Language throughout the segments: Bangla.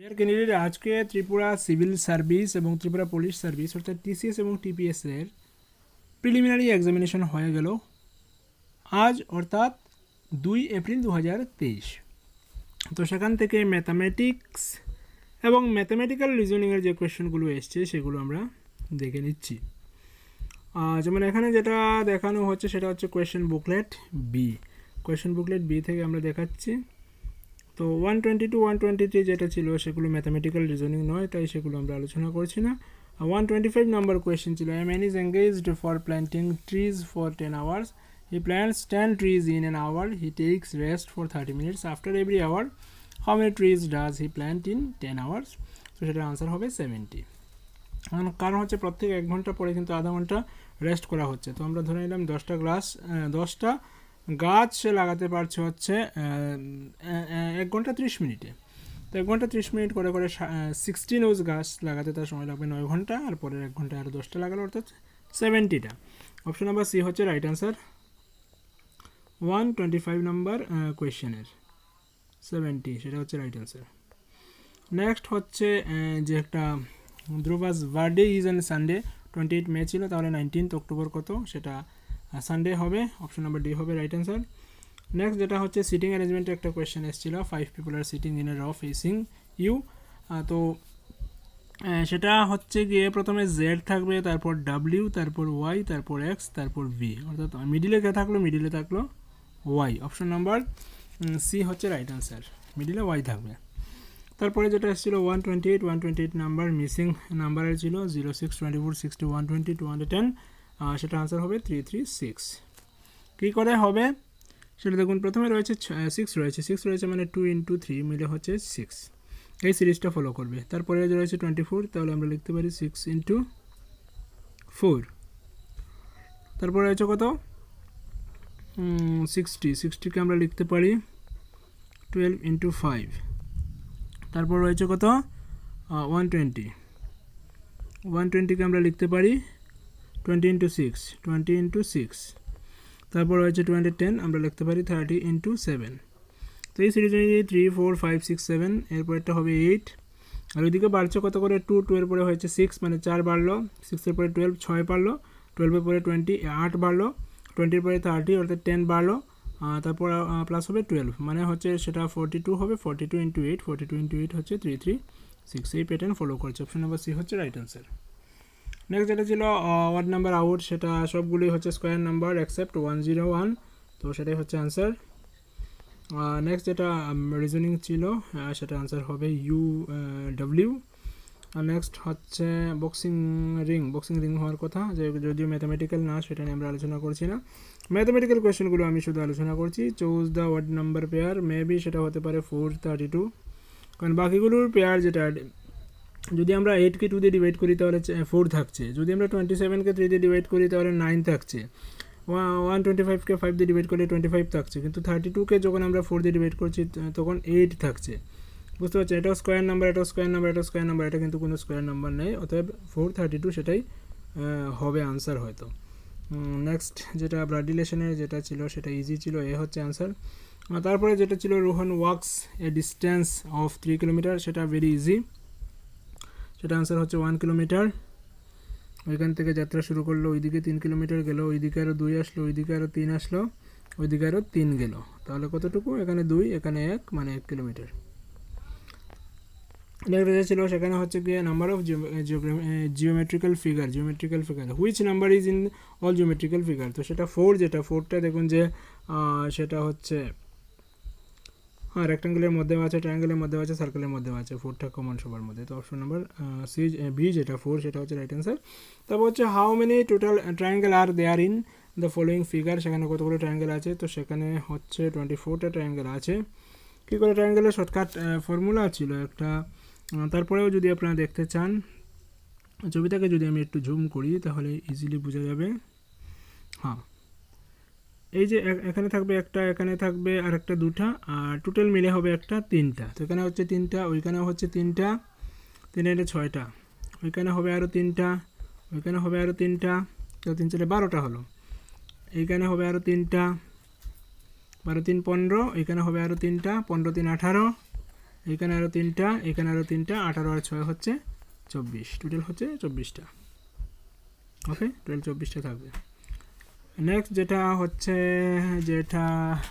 ডিয়ার ক্যান্ডিডেট আজকে ত্রিপুরা সিভিল সার্ভিস এবং ত্রিপুরা পুলিশ সার্ভিস অর্থাৎ টিসিএস এবং টিপিএসের প্রিলিমিনারি এক্সামিনেশন হয়ে গেল আজ অর্থাৎ দুই এপ্রিল দু তো সেখান থেকে ম্যাথামেটিক্স এবং ম্যাথামেটিক্যাল রিজনিংয়ের যে কোয়েশ্চেনগুলো এসছে সেগুলো আমরা দেখে নিচ্ছি যেমন এখানে যেটা দেখানো হচ্ছে সেটা হচ্ছে question booklet B question booklet B থেকে আমরা দেখাচ্ছি তো one twenty two one twenty three যেটা ছিল সেগুলো ম্যাথামেটিক্যাল রিজনিং নয় তাই সেগুলো আমরা আলোচনা করছি না one twenty five number question ছিল a man is engaged for planting trees for ten hours he plants ten trees in an hour he takes rest for thirty minutes after every hour how many trees does he plant in ten hours তো সেটার আনসার হবে সেভেন্টি কারণ হচ্ছে প্রত্যেক এক ঘন্টা পরে কিন্তু আধা ঘন্টা রেস্ট করা হচ্ছে তো আমরা ধরে নিলাম দশটা গ্লাস দশটা গাছ লাগাতে পারছে হচ্ছে এক ঘন্টা ত্রিশ মিনিটে তো এক ঘন্টা ত্রিশ মিনিট করে করে সিক্সটিন ওজ গাছ লাগাতে তার সময় লাগবে নয় ঘন্টা আর পরের এক ঘন্টা আরও দশটা লাগালো অর্থাৎ সেভেন্টিটা অপশন নাম্বার সি হচ্ছে right answer one twenty five number কোয়েশ্চেনের সেভেন্টি সেটা হচ্ছে রাইট অ্যান্সার নেক্সট হচ্ছে যে একটা Dhruva's birthday is and Sunday twenty eight May ছিল তাহলে নাইনটিন্থ অক্টোবর কত সেটা সানডে হবে অপশন নাম্বার ডি হবে রাইট অ্যান্সার নেক্সট যেটা হচ্ছে সিটিং অ্যারেঞ্জমেন্টে একটা কোয়েশ্চেন এসেছিল five people are sitting in a row facing you তো সেটা হচ্ছে গিয়ে প্রথমে জেড থাকবে তারপর ডাব্লিউ তারপর ওয়াই তারপর এক্স তারপর ভি অর্থাৎ মিডিলে কে থাকলো মিডিলে থাকলো ওয়াই অপশন নাম্বার সি হচ্ছে রাইট অ্যান্সার মিডিলে ওয়াই থাকবে তারপরে যেটা এসেছিলো one twenty eight one twenty eight number missing নাম্বারের ছিল zero six twenty four sixty one twenty two hundred ten সেটা আনসার হবে থ্রি থ্রি সিক্স কী করে হবে সেটা দেখুন প্রথমে রয়েছে সিক্স রয়েছে সিক্স রয়েছে মানে টু ইন্টু থ্রি মিলে হচ্ছে সিক্স এই সিরিজটা ফলো করবে তারপরে রয়েছে টোয়েন্টি ফোর তাহলে আমরা লিখতে পারি সিক্স ইন্টু ফোর তারপরে রয়েছে কত সিক্সটি সিক্সটিকে আমরা লিখতে পারি টুয়েলভ ইন্টু ফাইভ তারপর রয়েছে কত ওয়ান টোয়েন্টি ওয়ান টোয়েন্টিকে আমরা লিখতে পারি twenty into six twenty into six তারপর হয়েছে টোয়েন্টি টেন আমরা লিখতে পারি থার্টি ইন্টু সেভেন তো এই সিরিজটা নিয়ে three four five six seven একটা হবে এইট আর ওইদিকে বাড়ছে কত করে টু টু এর পরে হয়েছে সিক্স মানে চার বাড়লো সিক্সের পরে টুয়েলভ ছয় বাড়লো টুয়েলভের পরে টোয়েন্টি আট বাড়লো টোয়েন্টির পরে থার্টি অর্থাৎ টেন বাড়লো তারপর প্লাস হবে টুয়েলভ মানে হচ্ছে সেটা ফোর্টি টু হবে forty two into eight forty two into eight হচ্ছে থ্রি থ্রি সিক্স এই প্যাটার্ন ফলো করছে অপশন নাম্বার সি হচ্ছে রাইট অ্যান্সার নেক্সট যেটা ছিল ওয়ার্ড নাম্বার আউট সেটা সবগুলি হচ্ছে square number accept one zero one তো সেটাই হচ্ছে অ্যান্সার নেক্সট যেটা রিজনিং um, ছিল সেটা অ্যান্সার হবে ইউ ডব্লিউ নেক্সট হচ্ছে বক্সিং রিং বক্সিং রিং হওয়ার কথা যে যদিও ম্যাথামেটিক্যাল না সেটা নিয়ে আমরা আলোচনা করছি না ম্যাথামেটিক্যাল কোয়েশ্চেনগুলো আমি শুধু আলোচনা করছি choose the word number pair maybe সেটা হতে পারে ফোর থার্টি টু কারণ বাকিগুলোর পেয়ার যেটা যদি আমরা এইটকে টু দিয়ে ডিভাইড করি তাহলে ফোর থাকছে যদি আমরা টোয়েন্টি সেভেনকে থ্রি দিয়ে ডিভাইড করি তাহলে নাইন থাকছে ওয়ান টোয়েন্টি ফাইভকে ফাইভ দিয়ে ডিভাইড করলে টোয়েন্টি ফাইভ থাকছে কিন্তু থার্টি টুকে যখন আমরা ফোর দিয়ে ডিভাইড করছি তখন এইট থাকছে বুঝতে পারছি এটা স্কোয়ার নাম্বার এটা স্কোয়ার নাম্বার এটা স্কোয়ার নাম্বার এটা কিন্তু কোনো স্কোয়ার নাম্বার নেই অতএব ফোর থার্টি টু সেটাই হবে আনসার হয়তো নেক্সট যেটা ব্লাড রিলেশনের যেটা ছিল সেটা ইজি ছিল এ হচ্ছে আনসার তারপরে যেটা ছিল Rohan walks a distance of three kilometre সেটা ভেরি ইজি এটা আনসার হচ্ছে ওয়ান কিলোমিটার ওইখান থেকে যাত্রা শুরু করলো ওইদিকে তিন কিলোমিটার গেলো ওইদিকে আরও দুই আসলো ওইদিকে আরও তিন আসলো ওইদিকে আরও তিন গেল তাহলে কতটুকু এখানে দুই এখানে এক মানে এক কিলোমিটার নেক্সট যেটা ছিল সেখানে হচ্ছে গিয়ে number of geometrical figure geometrical figure which number is in all geometrical figure তো সেটা ফোর যেটা ফোরটা দেখুন যে সেটা হচ্ছে হ্যাঁ রেক্টাঙ্গেলের মধ্যেও আছে ট্রায়াঙ্গেলের মধ্যেও আছে সার্কেলের মধ্যেও আছে ফোরটা কমন সবার মধ্যে তো অপশন নাম্বার সি বি যেটা ফোর সেটা হচ্ছে রাইট অ্যান্সার তারপর হচ্ছে how many total triangle are there in the following figure সেখানে কতগুলো ট্রায়াঙ্গেল আছে তো সেখানে হচ্ছে টোয়েন্টি ফোরটা ট্রায়াঙ্গেল আছে কী করে ট্রায়াঙ্গেলের শর্টকাট ফর্মুলা ছিল একটা তারপরেও যদি আপনারা দেখতে চান ছবিটাকে যদি আমি একটু জুম করি তাহলে ইজিলি বোঝা যাবে হ্যাঁ এই যে এখানে থাকবে একটা এখানে থাকবে আর একটা দুটা আর টোটাল মিলে হবে একটা তিনটা তো এখানে হচ্ছে তিনটা ওইখানে হচ্ছে তিনটা তিনে এটা ছয়টা ওইখানে হবে আরও তিনটা ওইখানে হবে আরও তিনটা তো তিন চারে বারোটা হলো এইখানে হবে আরও তিনটা বারো তিন পনেরো এখানে হবে আরও তিনটা পনেরো তিন আঠারো এখানে আরও তিনটা এখানে আরও তিনটা আঠারো আর ছয় হচ্ছে চব্বিশ টোটাল হচ্ছে চব্বিশটা ওকে টোটাল চব্বিশটা থাকবে নেক্সট যেটা হচ্ছে যেটা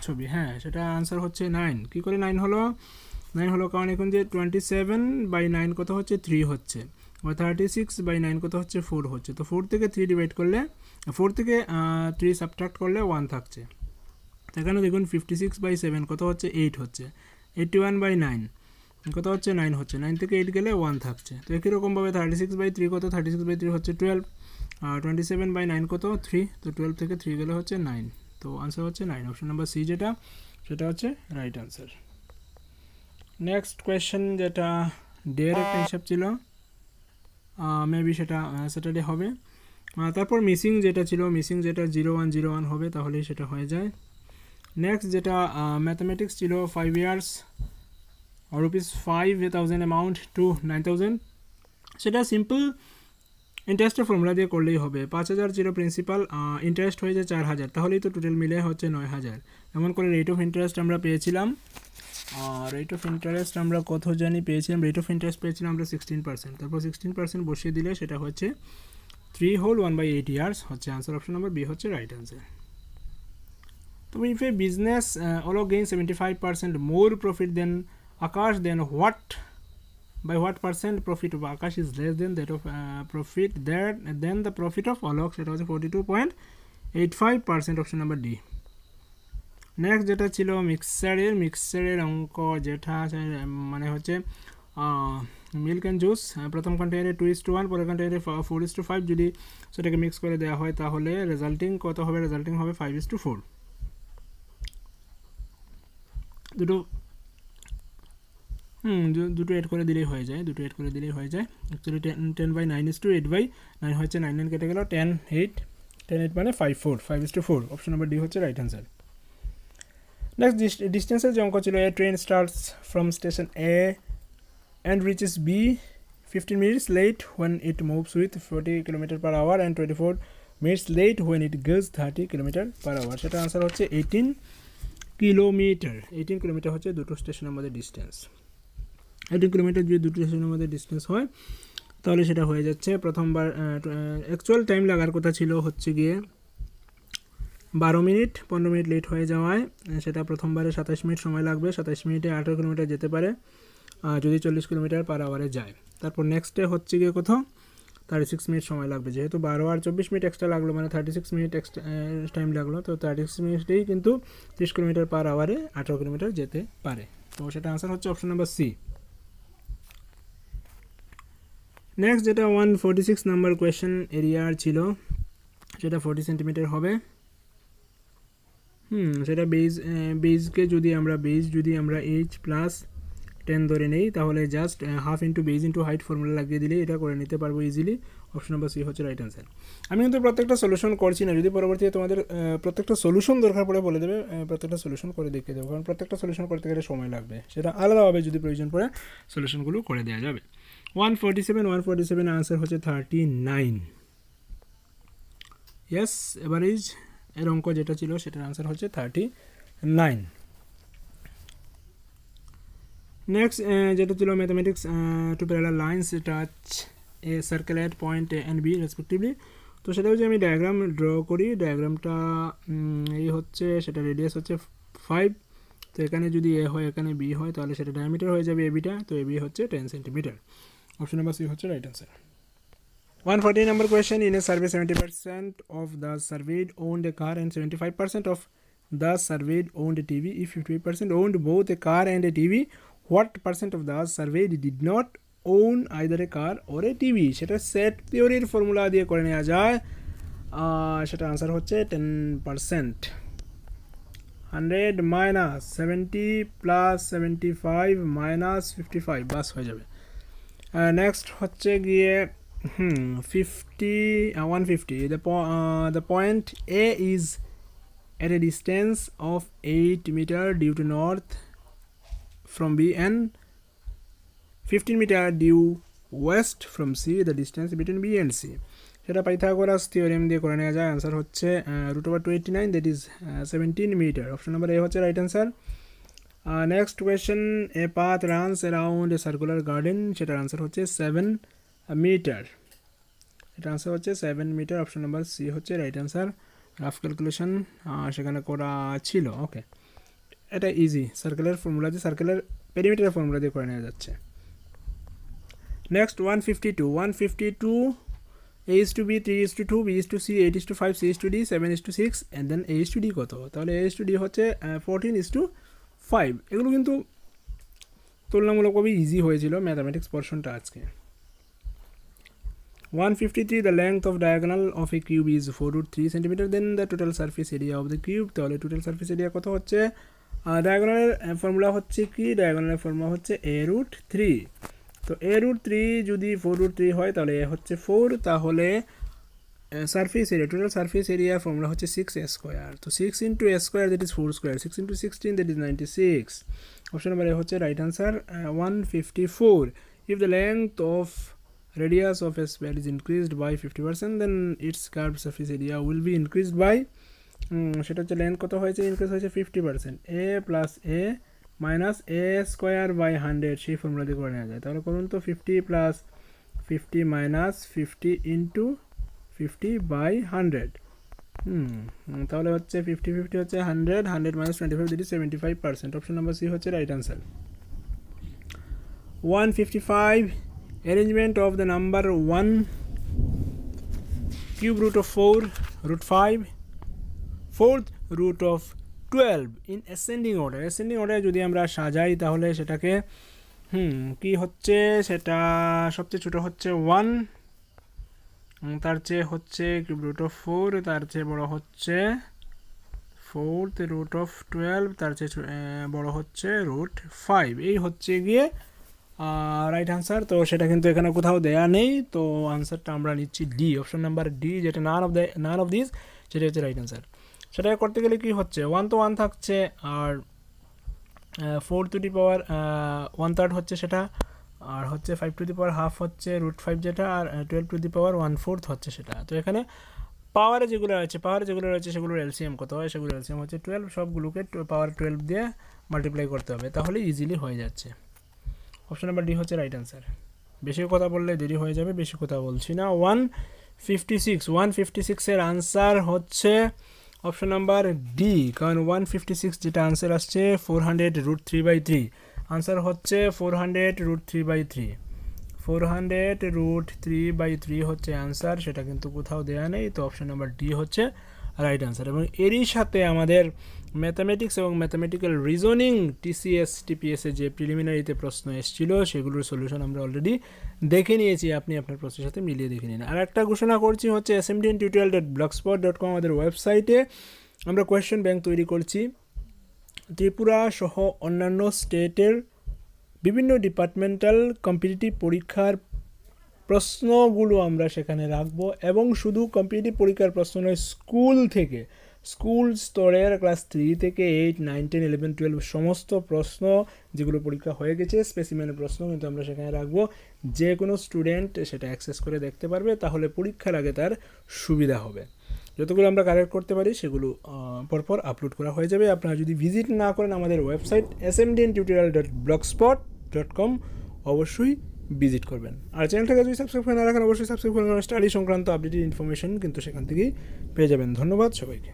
ছবি হ্যাঁ সেটা আনসার হচ্ছে নাইন কী করে নাইন হলো নাইন হলো কারণ এখন যে টোয়েন্টি সেভেন বাই নাইন কত হচ্ছে থ্রি হচ্ছে বা থার্টি সিক্স বাই নাইন কত হচ্ছে ফোর হচ্ছে তো ফোর থেকে থ্রি ডিভাইড করলে ফোর থেকে থ্রি সাবট্রাক্ট করলে ওয়ান থাকছে সেখানে দেখুন ফিফটি সিক্স বাই সেভেন কত হচ্ছে এইট হচ্ছে এইটটি ওয়ান বাই নাইন কত হচ্ছে নাইন হচ্ছে নাইন থেকে এইট গেলে ওয়ান থাকছে তো একই রকমভাবে থার্টি সিক্স বাই থ্রি কত থার্টি সিক্স বাই থ্রি হচ্ছে টুয়েলভ টোয়েন্টি বাই নাইন কত থ্রি তো টুয়েলভ থেকে থ্রি গেলে হচ্ছে নাইন তো আনসার হচ্ছে নাইন অপশন নাম্বার সি যেটা সেটা হচ্ছে রাইট आंसर नेक्स्ट क्वेश्चन যেটা ডের একটা হিসাব ছিল মেবি সেটা স্যাটারডে হবে তারপর মিসিং যেটা ছিল মিসিং যেটা জিরো ওয়ান জিরো ওয়ান হবে তাহলেই সেটা হয়ে যায় নেক্সট যেটা ম্যাথমেটিক্স ছিল five years rupees five thousand amount two nine thousand সেটা সিম্পল ইন্টারেস্টের ফর্মুলা দিয়ে করলেই হবে পাঁচ হাজার জিরো প্রিন্সিপাল ইন্টারেস্ট হয়ে যায় চার হাজার তাহলেই তো টোটাল মিলে হচ্ছে নয় হাজার এমন করে রেট অফ ইন্টারেস্ট আমরা পেয়েছিলাম রেট অফ ইন্টারেস্ট আমরা কত জানি পেয়েছিলাম রেট অফ ইন্টারেস্ট পেয়েছিলাম আমরা সিক্সটিন পার্সেন্ট তারপর সিক্সটিন পার্সেন্ট বসিয়ে দিলে সেটা হচ্ছে three whole one by eight years হচ্ছে আনসার অপশন নম্বর বি হচ্ছে রাইট আনসার তো if a business Alok gain seventy five percent more profit than Akash then what by what percent profit of Akash is less than that of uh, profit there then the profit of Alok সেটা হচ্ছে forty two point eight five percent option number D next যেটা ছিল মিক্সারের মিক্সারের অঙ্ক যেটা মানে হচ্ছে মিল্ক অ্যান্ড জুস প্রথম কন্টেনারে টু ইস টু ওয়ান পরের কন্টেনারে ফোর ইস টু ফাইভ যদি সেটাকে মিক্স করে দেওয়া হয় তাহলে রেজাল্টিং কত হবে রেজাল্টিং হবে ফাইভ ইস টু ফোর দুটো হুম দুটো এড করে দিলেই হয়ে যায় দুটো এড করে দিলেই হয়ে যায় actually ten ten by nine is two eight by nine হচ্ছে নাইন নাইন কেটে গেল টেন এইট টেন এইট মানে five four five is two four option number D হচ্ছে রাইট অ্যান্সার নেক্সট ডিস্টেন্সের যে অঙ্ক ছিল a train starts from station A and reaches B fifteen minutes late when it moves with forty kilometre per hour and twenty four minutes late when it goes thirty kilometre per hour সেটা আনসার হচ্ছে এইটিন কিলোমিটার এইটিন কিলোমিটার হচ্ছে দুটো স্টেশনের মধ্যে ডিস্টেন্স এটি কিলোমিটার যদি দুটো স্টেশনের মধ্যে ডিস্টেন্স হয় তাহলে সেটা হয়ে যাচ্ছে প্রথমবার অ্যাকচুয়াল টাইম লাগার কথা ছিল হচ্ছে গিয়ে বারো মিনিট পনেরো মিনিট লেট হয়ে যাওয়ায় সেটা প্রথমবারে সাতাশ মিনিট সময় লাগবে সাতাইশ মিনিটে আঠেরো কিলোমিটার যেতে পারে যদি চল্লিশ কিলোমিটার পার আওয়ারে যায় তারপর নেক্সট ডে হচ্ছে গিয়ে কোথাও থার্টি সিক্স মিনিট সময় লাগবে যেহেতু বারো আর চব্বিশ মিনিট এক্সট্রা লাগলো মানে thirty six minute extra time লাগলো তো থার্টি সিক্স মিনিটেই কিন্তু তিরিশ কিলোমিটার পার আওয়ারে আঠেরো কিলোমিটার যেতে পারে তো সেটা আনসার হচ্ছে অপশন নাম্বার সি নেক্সট যেটা one forty six number question এরিয়ার ছিল সেটা ফোরটি সেন্টিমিটার হবে হুম সেটা বেজ বেজকে যদি আমরা বেজ যদি আমরা এইচ প্লাস টেন ধরে নেই তাহলে just half into base into height formula লাগিয়ে দিলে এটা করে নিতে পারবো ইজিলি অপশন নাম্বার সি হচ্ছে রাইট অ্যান্সার আমি কিন্তু প্রত্যেকটা সলিউশন করছি না যদি পরবর্তীতে তোমাদের প্রত্যেকটা সলিউশন দরকার পড়ে বলে দেবে প্রত্যেকটা সলিউশন করে দেখিয়ে দেবো কারণ প্রত্যেকটা সলিউশন করতে গেলে সময় লাগবে সেটা আলাদাভাবে যদি প্রয়োজন পড়ে সলিউশনগুলো করে দেওয়া যাবে one forty seven one forty seven answer হচ্ছে থার্টি নাইন ইয়েস এভারেজ এর অঙ্ক যেটা ছিল সেটার আনসার হচ্ছে থার্টি নাইন নেক্সট যেটা ছিল mathematics two parallel lines touch a circle at point A and B respectively তো সেটা হচ্ছে আমি ডায়াগ্রাম ড্র করি ডায়াগ্রামটা এই হচ্ছে সেটা রেডিয়াস হচ্ছে ফাইভ তো এখানে যদি এ হয় এখানে বি হয় তাহলে সেটা ডায়ামিটার হয়ে যাবে এ বিটা তো এ বি হচ্ছে টেন সেন্টিমিটার অবশ্যমেসি হচ্ছে right answer 140 number question in a survey 70% of the surveyed owned a car and 75% of the surveyed owned a TV if 50% owned both a car and a TV what percent of the surveyed did not own either a car or a TV সেটা সেট পিওর এর ফর্মুলা দিয়ে করে নেওয়া যায় সেটা आंसर হচ্ছে 10% 100 - 70 + 75 - 55 বাস হয়ে যাবে নেক্সট হচ্ছে গিয়ে hmm fifty one fifty the the point A is at a distance of 8 meter due to north from B and 15 meter due west from C the distance between B and C সেটা পাইথাগোরাস থিওরেম দিয়ে করে নেওয়া যায় आंसर হচ্ছে √289 that is 17 metre option number A হচ্ছে right answer next question a path runs around a circular garden সেটার আনসার হচ্ছে সেভেন মিটার এটা আনসার হচ্ছে seven metre option number C হচ্ছে রাইট আনসার রাফ ক্যালকুলেশন সেখানে করা ছিল ওকে এটা ইজি সার্কুলার ফর্মুলা যে সার্কেলের পেরিমিটারের ফর্মুলা দিয়ে করে নেওয়া যাচ্ছে next one fifty two one fifty two A is to B three is to two B is to C eight is to five C is to D seven is to six and then A is to D কত তাহলে এ ইস টু ডি হচ্ছে ফোরটিন ইস টু ফাইভ এগুলো কিন্তু তুলনামূলকভাবে ইজি হয়েছিল ম্যাথামেটিক্স পোর্শনটা আজকে one fifty three the length of diagonal of a cube is four root three centimetre then the total surface area of the cube তাহলে টোটাল সার্ফেস এরিয়া কত হচ্ছে ডায়াগোনালের ফর্মুলা হচ্ছে কি ডায়াগোনালের ফর্মুলা হচ্ছে এ রুট থ্রি তো এ রুট থ্রি যদি ফোর রুট থ্রি হয় তাহলে এ হচ্ছে ফোর তাহলে surface area total surface area formula হচ্ছে সিক্স স্কোয়ার তো six into a square that is four square six into sixteen that is ninety six option number A হচ্ছে right answer one fifty four if the length of of a square is increased by fifty percent then its curved surface area will B increased by সেটা হচ্ছে লেন্থ কত হয়েছে ইনক্রিজ হয়েছে fifty percent a plus a minus a square by hundred সেই ফর্মুলা দিয়ে করে নেওয়া যায় তাহলে করুন তো fifty plus fifty minus fifty into fifty by hundred hmm তাহলে হচ্ছে ফিফটি ফিফটি হচ্ছে hundred hundred minus twenty five দিটি seventy five percent option number C হচ্ছে right answer one fifty five arrangement of the number one cube root of four root five fourth root of twelve in ascending order ascending অর্ডারে যদি আমরা সাজাই তাহলে সেটাকে হুম কি হচ্ছে সেটা সবচেয়ে ছোটো হচ্ছে ওয়ান তার চেয়ে হচ্ছে রুট অফ ফোর তার চেয়ে বড় হচ্ছে ফোর্থ রুট অফ টুয়েলভ তার চেয়ে বড় হচ্ছে রুট ফাইভ এই হচ্ছে গিয়ে রাইট আনসার তো সেটা কিন্তু এখানে কোথাও দেয়া নেই তো আনসারটা আমরা নিচ্ছি ডি অপশন নাম্বার ডি যেটা none of the none of this সেটা হচ্ছে রাইট আনসার সেটা করতে গেলে কী হচ্ছে ওয়ান তো ওয়ান থাকছে আর four to the power one third হচ্ছে সেটা আর হচ্ছে five to the power half হচ্ছে রুট ফাইভ যেটা আর twelve to the power one fourth হচ্ছে সেটা তো এখানে পাওয়ারে যেগুলো রয়েছে পাওয়ারে যেগুলো রয়েছে সেগুলোর এলসিএম কত হয় সেগুলো এলসিএম হচ্ছে টুয়েলভ সবগুলোকে পাওয়ার টুয়েলভ দিয়ে মাল্টিপ্লাই করতে হবে তাহলে ইজিলি হয়ে যাচ্ছে অপশন নাম্বার ডি হচ্ছে রাইট অ্যান্সার বেশি কথা বললে দেরি হয়ে যাবে বেশি কথা বলছি না one fifty six one fifty সিক্সের আনসার হচ্ছে অপশন নাম্বার ডি কারণ ওয়ান ফিফটি সিক্স যেটা আনসার আসছে four hundred root three by three answer হচ্ছে four hundred root three by three four hundred root three by three হচ্ছে অ্যান্সার সেটা কিন্তু কোথাও দেওয়া নেই তো অপশান নাম্বার ডি হচ্ছে রাইট অ্যান্সার এবং এরই সাথে আমাদের ম্যাথামেটিক্স এবং ম্যাথামেটিক্যাল রিজনিং টিসিএস টিপিএসে যে প্রিলিমিনারিতে প্রশ্ন এসেছিল সেগুলোর সলিউশন আমরা অলরেডি দেখে নিয়েছি আপনি আপনার প্রশ্নের সাথে মিলিয়ে দেখে নিন আর একটা ঘোষণা করছি হচ্ছে S M tutorial dot blogspot dot com আমাদের ওয়েবসাইটে আমরা কোয়েশ্চেন ব্যাংক তৈরি করছি ত্রিপুরা সহ অন্যান্য স্টেটের বিভিন্ন ডিপার্টমেন্টাল কম্পিটিটিভ পরীক্ষার প্রশ্নগুলো আমরা সেখানে রাখব এবং শুধু কম্পিটিটিভ পরীক্ষার প্রশ্ন নয় স্কুল থেকে স্কুল স্তরের ক্লাস থ্রি থেকে eight nine ten eleven twelve সমস্ত প্রশ্ন যেগুলো পরীক্ষা হয়ে গেছে স্পেসিম্যানের প্রশ্ন কিন্তু আমরা সেখানে রাখবো যে কোনো স্টুডেন্ট সেটা অ্যাক্সেস করে দেখতে পারবে তাহলে পরীক্ষার আগে তার সুবিধা হবে যতগুলো আমরা কালেক্ট করতে পারি সেগুলো পরপর আপলোড করা হয়ে যাবে আপনারা যদি ভিজিট না করেন আমাদের website S M DN tutorial dot blog spot dot com অবশ্যই ভিজিট করবেন আর চ্যানেলটাকে যদি সাবস্ক্রাইব না রাখেন অবশ্যই সাবস্ক্রাইব করবেন স্টাডি সংক্রান্ত আপডেটেড ইনফরমেশন কিন্তু সেখান থেকেই পেয়ে যাবেন ধন্যবাদ সবাইকে